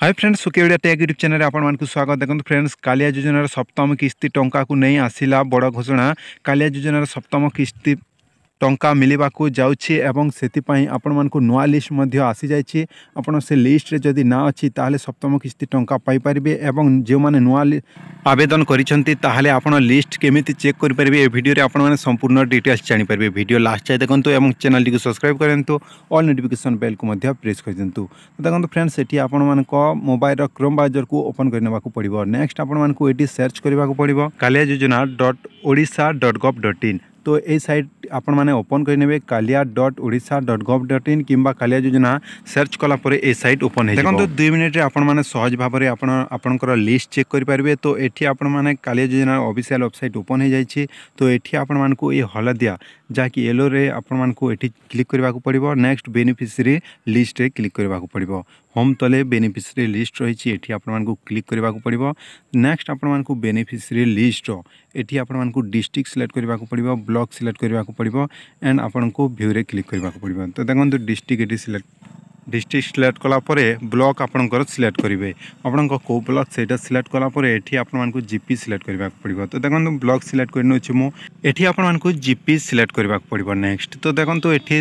हाय friends सुकेविड़िया tag YouTube channel आपंक स्वागत देखते फ्रेंड्स कालिया योजनार सप्तम किस्ती टंका को नहीं आसला बड़ घोषणा कालिया योजनार सप्तम किस्ती ଟଙ୍କା ମିଳିବାକୁ ଯାଉଛି ଏବଂ ସେଥିପାଇଁ ଆପଣମାନଙ୍କୁ ନୂଆ ଲିଷ୍ଟ ମଧ୍ୟ ଆସିଯାଇଛି ଆପଣ ସେ ଲିଷ୍ଟରେ ଯଦି ନା ଅଛି ତାହେଲେ ସପ୍ତମ କିସ୍ତି ଟଙ୍କା ପାଇପାରିବେ ଏବଂ ଯେଉଁମାନେ ନୂଆ ଆବେଦନ କରିଛନ୍ତି ତାହେଲେ ଆପଣ ଲିଷ୍ଟ କେମିତି ଚେକ୍ କରିପାରିବେ ଏ ଭିଡ଼ିଓରେ ଆପଣମାନେ ସମ୍ପୂର୍ଣ୍ଣ ଡିଟେଲ୍ସ ଜାଣିପାରିବେ ଭିଡ଼ିଓ ଲାଷ୍ଟ ଯାଏ ଦେଖନ୍ତୁ ଏବଂ ଚ୍ୟାନେଲ୍ଟିକୁ ସବସ୍କ୍ରାଇବ୍ କରନ୍ତୁ ଅଲ୍ ନୋଟିଫିକେସନ୍ ବେଲ୍କୁ ମଧ୍ୟ ପ୍ରେସ୍ କରିଦିଅନ୍ତୁ ଦେଖନ୍ତୁ ଫ୍ରେଣ୍ଡସ୍ ଏଠି ଆପଣମାନଙ୍କ ମୋବାଇଲର କ୍ରୋମ୍ ବ୍ରାଉଜର୍କୁ ଓପନ୍ କରିନେବାକୁ ପଡ଼ିବ ନେକ୍ସଟ ଆପଣମାନଙ୍କୁ ଏଠି ସର୍ଚ୍ଚ କରିବାକୁ ପଡ଼ିବ କାଳିଆ ଯୋଜନା dot Odisha dot gov dot in তো এই সাইট ଆପଣମାନେ ଓପନ୍ କରିନେବେ Kalia dot Odisha dot gov dot in କିମ୍ବା କାଲିଆ ଯୋଜନା ସର୍ଚ୍ଚ କଲା ପରେ ଏ ସାଇଟ୍ ଓପନ୍ ହେଇଯିବ ଦେଖନ୍ତୁ ଦୁଇ ମିନିଟ୍ରେ ଆପଣମାନେ ସହଜ ଭାବରେ ଆପଣ ଆପଣଙ୍କର ଲିଷ୍ଟ ଚେକ୍ କରିପାରିବେ ତ ଏଠି ଆପଣମାନେ କାଲିଆ ଯୋଜନାର ଅଫିସିଆଲ୍ ୱେବସାଇଟ୍ ଓପନ୍ ହେଇଯାଇଛି ତ ଏଠି ଆପଣମାନଙ୍କୁ ଏ ହଳଦିଆ ଯାହାକି ୟେଲୋରେ ଆପଣମାନଙ୍କୁ ଏଠି କ୍ଲିକ୍ କରିବାକୁ ପଡ଼ିବ ନେକ୍ସଟ ବେନିଫିସିଆରୀ ଲିଷ୍ଟରେ କ୍ଲିକ୍ କରିବାକୁ ପଡ଼ିବ হোম তলে বেনিফিসিয়ারি লিষ্ট রয়েছে এটি আপনার ক্লিক করা পড়ব নেক্সট আপনার বেনিফিসিয়ারি লিষ্ট এটি আপনার ডিস্ট্রিক্ট সিলেক্ট করা পড়ব ব্লক সিলেক্ট করা পড়ব এন্ড আপনার ভিউরে ক্লিক করা পড়ব তো দেখুন ডিস্ট্রিক্ট এটি সিলেক্ট ডিস্ট্রিক্ট সিলেক্ট কলাপরে ব্লক আপনার সিলেক্ট করবে আপনার কেউ ব্লক সেইটা সিলেক্ট কলাপরে এটি আপনার জিপি সিলেক্ট করা পড়ব তো দেখুন ব্লক সিলেক্ট করে নেছি মু এটি আপনার জিপি সিলেক্ট করা পড়ব নেক্সট তো দেখুন এটি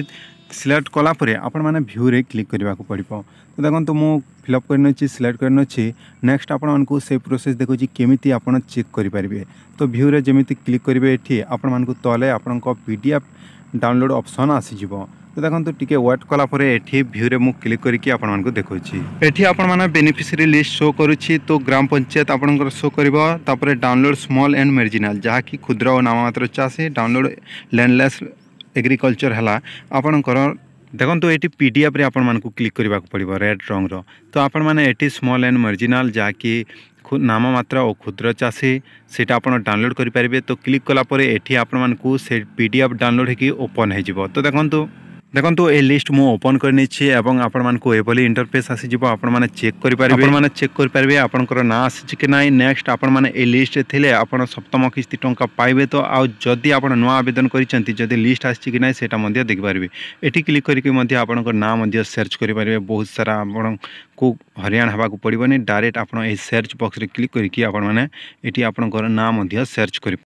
সিলেক্ট কলাপরে আপনার ভিউরে ক্লিক করা পড়ব তো দেখুন মু ফিলঅপ করে নেছি সিলেক্ট করে নেছি নেক্সট আপনার সে প্রোসেস দেখুছি কমিটি আপনার চেক করে পারে তো ভিউরে যেমি ক্লিক করবে এটি আপনার তলে আপনার পিডিএফ ডাউনলোড অপসন আসিযোগ তো দেখুন টিকি ওয়েট কলাপরে এটি ভিউরে মু ক্লিক করি আপনার দেখছি এটি আপনার বেনিফিসিয়ারি লিষ্ট শো করুছি তো গ্রাম পঞ্চায়েত আপনার শো করব তাপরে ডাউনলোড স্মল এন্ড মেরিজিনাল যা কি ক্ষুদ্র ও নামমাত্র চাষী ডাউনলোড ল্যান্ডলেস এগ্রিকলচর হল আপনার দেখুন এটি পিডিএফ্রে আপনার ক্লিক করা পড়ব রেড রঙর তো আপনার এটি স্মল এন্ড মর্জিনাল যা কি নামমাত্রা ও ক্ষুদ্র চাষী সেটা আপনার ডাউনলোড করে পারবে তো ক্লিক কলাপরে এটি আপনার সে পিডিএফ ডাউনলোড হয়ে ওপন হয়ে যাব তো দেখুন দেখন্তু এই লিষ্ট মু ওপন করে নিয়েছি এবং আপনার এভাবে ইন্টরফেস আসিযোগ আপনার চেক করে পারবে আপনার চেক করে পারবে আপনার না আসছে কি না নেক্সট আপনার এই লিষ্টে লে আপনার সপ্তম কিস্তি টঙ্কা পাইবে তো আদি আপনার নয় আবেদন করেছেন যদি লিষ্ট আসছে কি না সেটা দেখিপারে এটি ক্লিক করি আপনার না সর্চ করে পারবে বহু সারা আপনার হরিয়াণ হওয়া পড়বনি ডাইরেক্ট আপনার এই সর্চ বক্সরে ক্লিক করি আপনার এটি আপনার না সর্চ করে